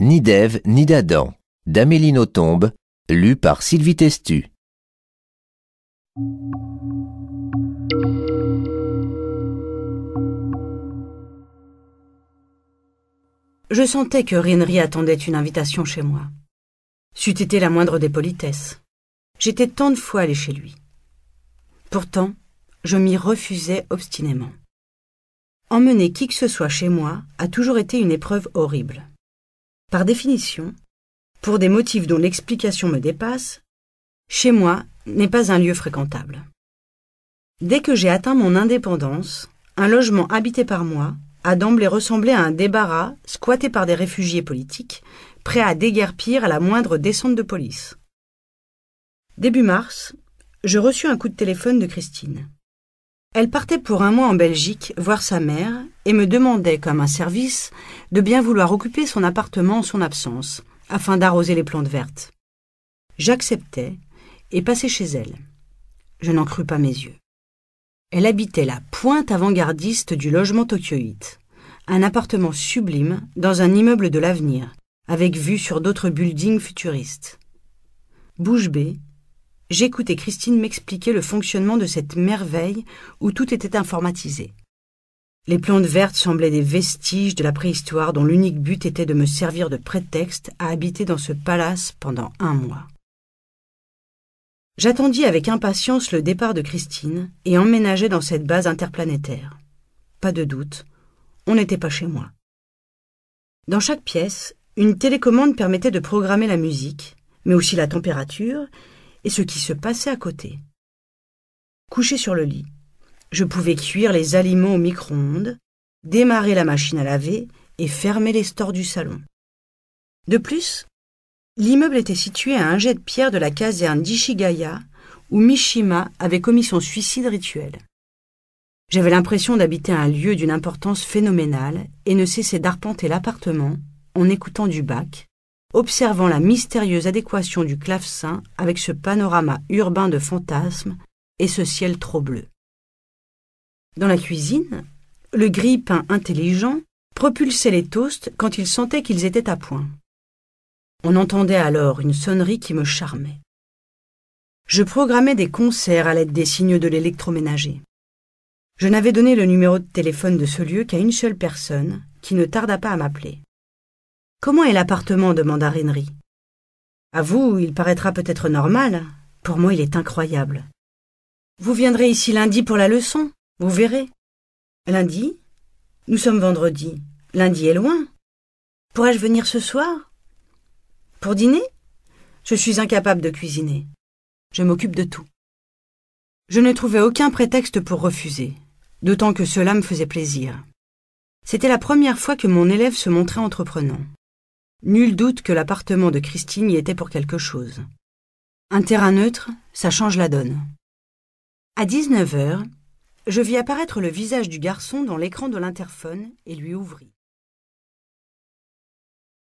Ni d'Ève ni d'Adam, d'Amélie lu par Sylvie Testu. Je sentais que Rinery attendait une invitation chez moi. C'eût été la moindre des politesses. J'étais tant de fois allé chez lui. Pourtant, je m'y refusais obstinément. Emmener qui que ce soit chez moi a toujours été une épreuve horrible. Par définition, pour des motifs dont l'explication me dépasse, chez moi n'est pas un lieu fréquentable. Dès que j'ai atteint mon indépendance, un logement habité par moi a d'emblée ressemblé à un débarras squatté par des réfugiés politiques, prêts à déguerpir à la moindre descente de police. Début mars, je reçus un coup de téléphone de Christine. Elle partait pour un mois en Belgique voir sa mère et me demandait, comme un service, de bien vouloir occuper son appartement en son absence, afin d'arroser les plantes vertes. J'acceptais et passai chez elle. Je n'en crus pas mes yeux. Elle habitait la pointe avant-gardiste du logement tokyoïte, un appartement sublime dans un immeuble de l'avenir, avec vue sur d'autres buildings futuristes. Bouche B, j'écoutais Christine m'expliquer le fonctionnement de cette merveille où tout était informatisé. Les plantes vertes semblaient des vestiges de la préhistoire dont l'unique but était de me servir de prétexte à habiter dans ce palace pendant un mois. J'attendis avec impatience le départ de Christine et emménageai dans cette base interplanétaire. Pas de doute, on n'était pas chez moi. Dans chaque pièce, une télécommande permettait de programmer la musique, mais aussi la température, et ce qui se passait à côté. Couché sur le lit, je pouvais cuire les aliments au micro-ondes, démarrer la machine à laver et fermer les stores du salon. De plus, l'immeuble était situé à un jet de pierre de la caserne d'Ishigaya où Mishima avait commis son suicide rituel. J'avais l'impression d'habiter un lieu d'une importance phénoménale et ne cessais d'arpenter l'appartement en écoutant du bac, observant la mystérieuse adéquation du clavecin avec ce panorama urbain de fantasmes et ce ciel trop bleu. Dans la cuisine, le gris pain intelligent propulsait les toasts quand il sentait qu'ils étaient à point. On entendait alors une sonnerie qui me charmait. Je programmais des concerts à l'aide des signes de l'électroménager. Je n'avais donné le numéro de téléphone de ce lieu qu'à une seule personne, qui ne tarda pas à m'appeler. Comment est l'appartement demanda Renry. À vous, il paraîtra peut-être normal. Pour moi, il est incroyable. Vous viendrez ici lundi pour la leçon. Vous verrez. Lundi Nous sommes vendredi. Lundi est loin. Pourrais-je venir ce soir Pour dîner Je suis incapable de cuisiner. Je m'occupe de tout. Je ne trouvais aucun prétexte pour refuser, d'autant que cela me faisait plaisir. C'était la première fois que mon élève se montrait entreprenant. Nul doute que l'appartement de Christine y était pour quelque chose. Un terrain neutre, ça change la donne. À 19 heures, je vis apparaître le visage du garçon dans l'écran de l'interphone et lui ouvris.